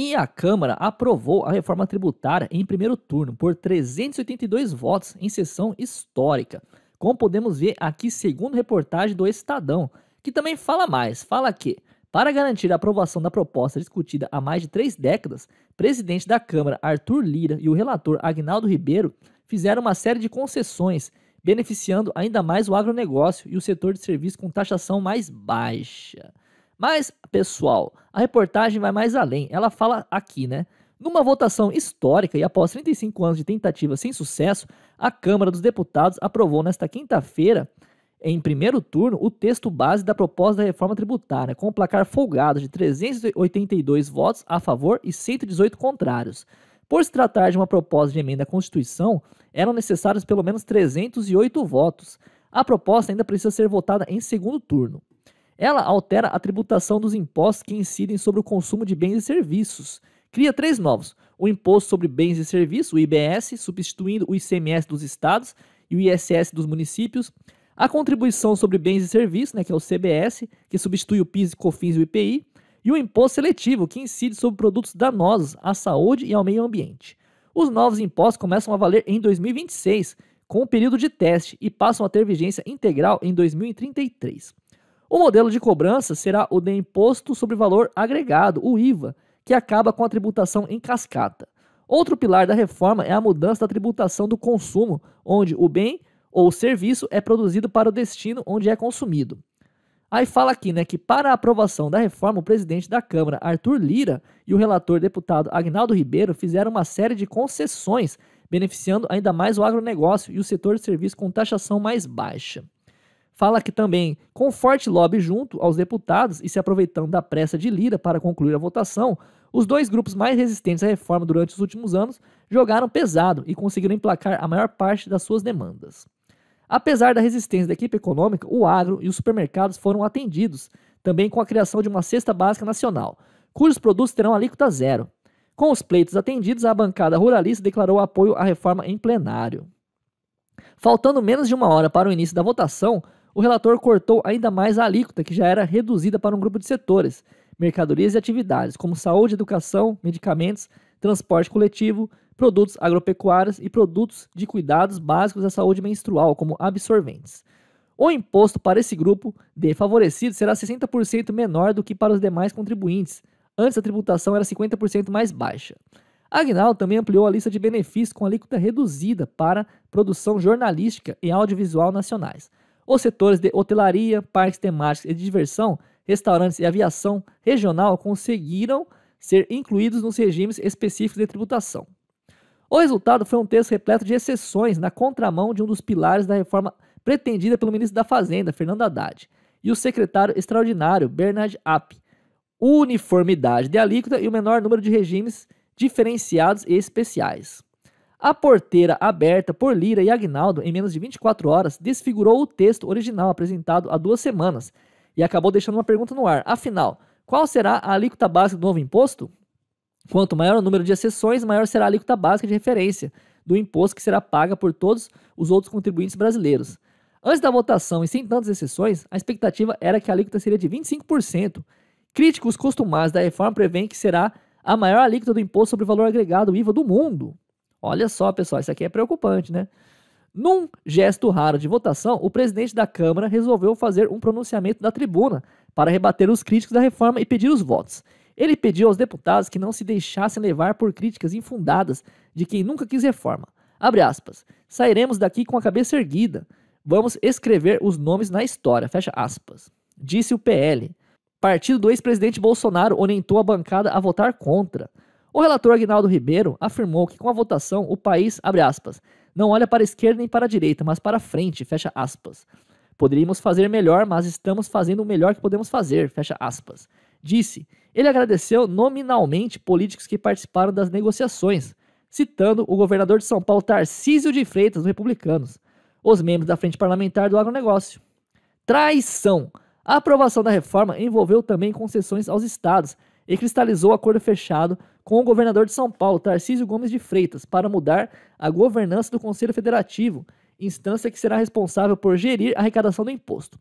E a Câmara aprovou a reforma tributária em primeiro turno por 382 votos em sessão histórica. Como podemos ver aqui, segundo reportagem do Estadão, que também fala mais, fala que para garantir a aprovação da proposta discutida há mais de três décadas, presidente da Câmara Arthur Lira e o relator Agnaldo Ribeiro fizeram uma série de concessões, beneficiando ainda mais o agronegócio e o setor de serviços com taxação mais baixa. Mas, pessoal, a reportagem vai mais além. Ela fala aqui, né? Numa votação histórica e após 35 anos de tentativa sem sucesso, a Câmara dos Deputados aprovou nesta quinta-feira, em primeiro turno, o texto base da proposta da reforma tributária, né? com um placar folgado de 382 votos a favor e 118 contrários. Por se tratar de uma proposta de emenda à Constituição, eram necessários pelo menos 308 votos. A proposta ainda precisa ser votada em segundo turno. Ela altera a tributação dos impostos que incidem sobre o consumo de bens e serviços. Cria três novos: o Imposto sobre Bens e Serviços, o IBS, substituindo o ICMS dos estados e o ISS dos municípios, a Contribuição sobre Bens e Serviços, né, que é o CBS, que substitui o PIS, COFINS e o IPI, e o Imposto Seletivo, que incide sobre produtos danosos à saúde e ao meio ambiente. Os novos impostos começam a valer em 2026, com o um período de teste, e passam a ter vigência integral em 2033. O modelo de cobrança será o de Imposto sobre Valor Agregado, o IVA, que acaba com a tributação em cascata. Outro pilar da reforma é a mudança da tributação do consumo, onde o bem ou serviço é produzido para o destino onde é consumido. Aí fala aqui, né, que para a aprovação da reforma, o presidente da Câmara, Arthur Lira, e o relator deputado Agnaldo Ribeiro fizeram uma série de concessões, beneficiando ainda mais o agronegócio e o setor de serviços com taxação mais baixa. Fala que também, com forte lobby junto aos deputados e se aproveitando da pressa de Lira para concluir a votação, os dois grupos mais resistentes à reforma durante os últimos anos jogaram pesado e conseguiram emplacar a maior parte das suas demandas. Apesar da resistência da equipe econômica, o agro e os supermercados foram atendidos, também com a criação de uma cesta básica nacional, cujos produtos terão alíquota zero. Com os pleitos atendidos, a bancada ruralista declarou apoio à reforma em plenário. Faltando menos de uma hora para o início da votação, o relator cortou ainda mais a alíquota, que já era reduzida para um grupo de setores, mercadorias e atividades, como saúde, educação, medicamentos, transporte coletivo, produtos agropecuários e produtos de cuidados básicos à saúde menstrual, como absorventes. O imposto para esse grupo de favorecidos será 60% menor do que para os demais contribuintes. Antes a tributação era 50% mais baixa. A Agnal também ampliou a lista de benefícios com alíquota reduzida para produção jornalística e audiovisual nacionais. Os setores de hotelaria, parques temáticos e de diversão, restaurantes e aviação regional conseguiram ser incluídos nos regimes específicos de tributação. O resultado foi um texto repleto de exceções na contramão de um dos pilares da reforma pretendida pelo ministro da Fazenda, Fernando Haddad, e o secretário extraordinário, Bernard App. Uniformidade de alíquota e o menor número de regimes diferenciados e especiais. A porteira aberta por Lira e Agnaldo em menos de 24 horas desfigurou o texto original apresentado há duas semanas e acabou deixando uma pergunta no ar. Afinal, qual será a alíquota básica do novo imposto? Quanto maior o número de exceções, maior será a alíquota básica de referência do imposto que será paga por todos os outros contribuintes brasileiros. Antes da votação e sem tantas exceções, a expectativa era que a alíquota seria de 25%. Críticos costumados da reforma prevêem que será a maior alíquota do imposto sobre o valor agregado IVA do mundo. Olha só, pessoal, isso aqui é preocupante, né? Num gesto raro de votação, o presidente da Câmara resolveu fazer um pronunciamento da tribuna para rebater os críticos da reforma e pedir os votos. Ele pediu aos deputados que não se deixassem levar por críticas infundadas de quem nunca quis reforma. Abre aspas. Sairemos daqui com a cabeça erguida. Vamos escrever os nomes na história. Fecha aspas. Disse o PL. Partido do ex-presidente Bolsonaro orientou a bancada a votar contra. O relator Agnaldo Ribeiro afirmou que com a votação o país, abre aspas, não olha para a esquerda nem para a direita, mas para a frente, fecha aspas. Poderíamos fazer melhor, mas estamos fazendo o melhor que podemos fazer, fecha aspas. Disse. Ele agradeceu nominalmente políticos que participaram das negociações, citando o governador de São Paulo Tarcísio de Freitas, dos republicanos, os membros da Frente Parlamentar do Agronegócio. Traição. A aprovação da reforma envolveu também concessões aos estados e cristalizou acordo fechado com o governador de São Paulo, Tarcísio Gomes de Freitas, para mudar a governança do Conselho Federativo, instância que será responsável por gerir a arrecadação do imposto.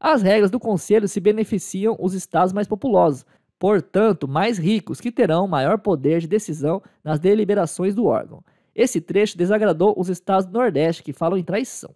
As regras do Conselho se beneficiam os estados mais populosos, portanto, mais ricos, que terão maior poder de decisão nas deliberações do órgão. Esse trecho desagradou os estados do Nordeste, que falam em traição.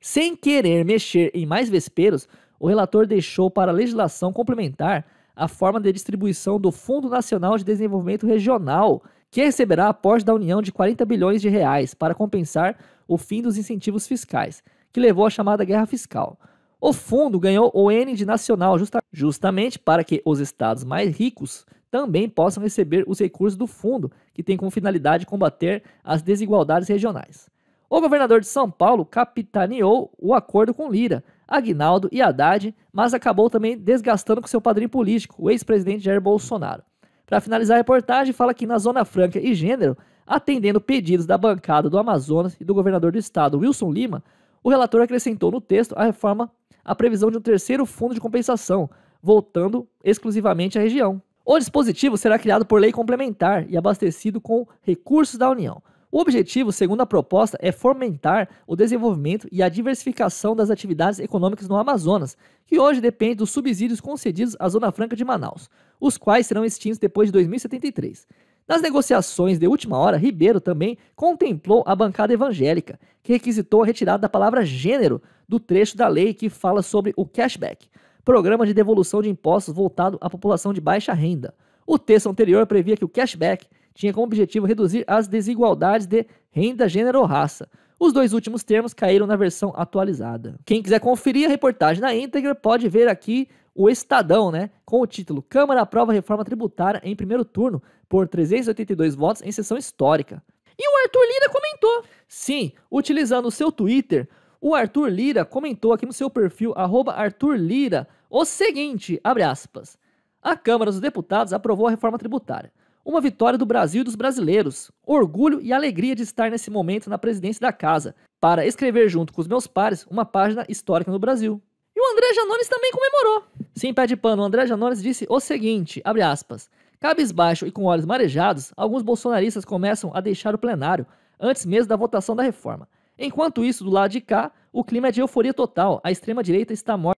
Sem querer mexer em mais vesperos, o relator deixou para a legislação complementar a forma de distribuição do Fundo Nacional de Desenvolvimento Regional, que receberá aporte da União de 40 bilhões de reais para compensar o fim dos incentivos fiscais, que levou à chamada guerra fiscal. O fundo ganhou o N de nacional justa justamente para que os estados mais ricos também possam receber os recursos do fundo, que tem como finalidade combater as desigualdades regionais. O governador de São Paulo capitaneou o acordo com Lira, Aguinaldo e Haddad, mas acabou também desgastando com seu padrinho político, o ex-presidente Jair Bolsonaro. Para finalizar a reportagem, fala que na Zona Franca e Gênero, atendendo pedidos da bancada do Amazonas e do governador do estado, Wilson Lima, o relator acrescentou no texto a reforma a previsão de um terceiro fundo de compensação, voltando exclusivamente à região. O dispositivo será criado por lei complementar e abastecido com recursos da União. O objetivo, segundo a proposta, é fomentar o desenvolvimento e a diversificação das atividades econômicas no Amazonas, que hoje depende dos subsídios concedidos à Zona Franca de Manaus, os quais serão extintos depois de 2073. Nas negociações de última hora, Ribeiro também contemplou a bancada evangélica, que requisitou a retirada da palavra gênero do trecho da lei que fala sobre o cashback, programa de devolução de impostos voltado à população de baixa renda. O texto anterior previa que o cashback tinha como objetivo reduzir as desigualdades de renda, gênero ou raça. Os dois últimos termos caíram na versão atualizada. Quem quiser conferir a reportagem na íntegra pode ver aqui o Estadão, né? Com o título Câmara aprova reforma tributária em primeiro turno por 382 votos em sessão histórica. E o Arthur Lira comentou. Sim, utilizando o seu Twitter, o Arthur Lira comentou aqui no seu perfil @arthurlira o seguinte, abre aspas: a Câmara dos Deputados aprovou a reforma tributária. Uma vitória do Brasil e dos brasileiros. Orgulho e alegria de estar nesse momento na presidência da casa, para escrever junto com os meus pares uma página histórica no Brasil. E o André Janones também comemorou. Sem pé de pano, o André Janones disse o seguinte, abre aspas, Cabisbaixo e com olhos marejados, alguns bolsonaristas começam a deixar o plenário, antes mesmo da votação da reforma. Enquanto isso, do lado de cá, o clima é de euforia total, a extrema-direita está morta.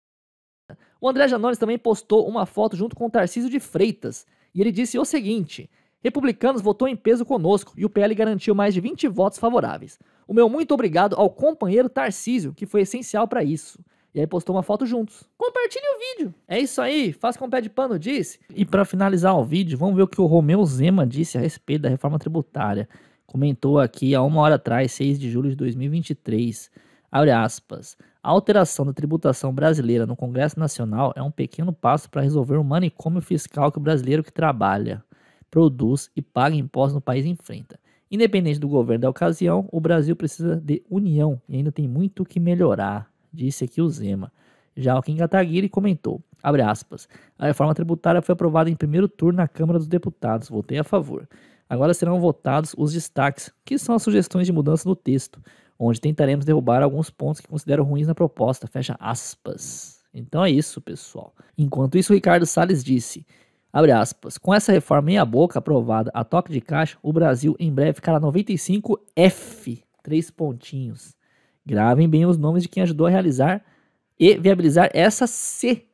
O André Janones também postou uma foto junto com o Tarcísio de Freitas, e ele disse o seguinte: Republicanos votou em peso conosco e o PL garantiu mais de 20 votos favoráveis. O meu muito obrigado ao companheiro Tarcísio, que foi essencial para isso. E aí postou uma foto juntos. Compartilhe o vídeo. É isso aí, faz com o pé de pano disse. E para finalizar o vídeo, vamos ver o que o Romeu Zema disse a respeito da reforma tributária. Comentou aqui há uma hora atrás, 6 de julho de 2023. Abre aspas. A alteração da tributação brasileira no Congresso Nacional é um pequeno passo para resolver o manicômio fiscal que o brasileiro que trabalha, produz e paga impostos no país enfrenta. Independente do governo da ocasião, o Brasil precisa de união e ainda tem muito o que melhorar, disse aqui o Zema. Já o Kim Kataguiri comentou, aspas, a reforma tributária foi aprovada em primeiro turno na Câmara dos Deputados, votei a favor. Agora serão votados os destaques, que são as sugestões de mudança no texto onde tentaremos derrubar alguns pontos que considero ruins na proposta. Fecha aspas. Então é isso, pessoal. Enquanto isso, Ricardo Salles disse. Abre aspas. Com essa reforma em a boca aprovada a toque de caixa, o Brasil em breve ficará 95F. Três pontinhos. Gravem bem os nomes de quem ajudou a realizar e viabilizar essa C.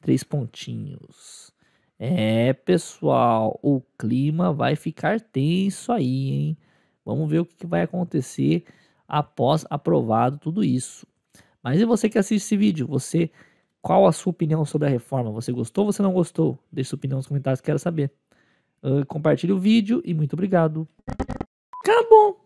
Três pontinhos. É, pessoal, o clima vai ficar tenso aí, hein? Vamos ver o que vai acontecer após aprovado tudo isso. Mas e você que assiste esse vídeo? Você, qual a sua opinião sobre a reforma? Você gostou ou você não gostou? Deixe sua opinião nos comentários, quero saber. Uh, compartilhe o vídeo e muito obrigado. Acabou!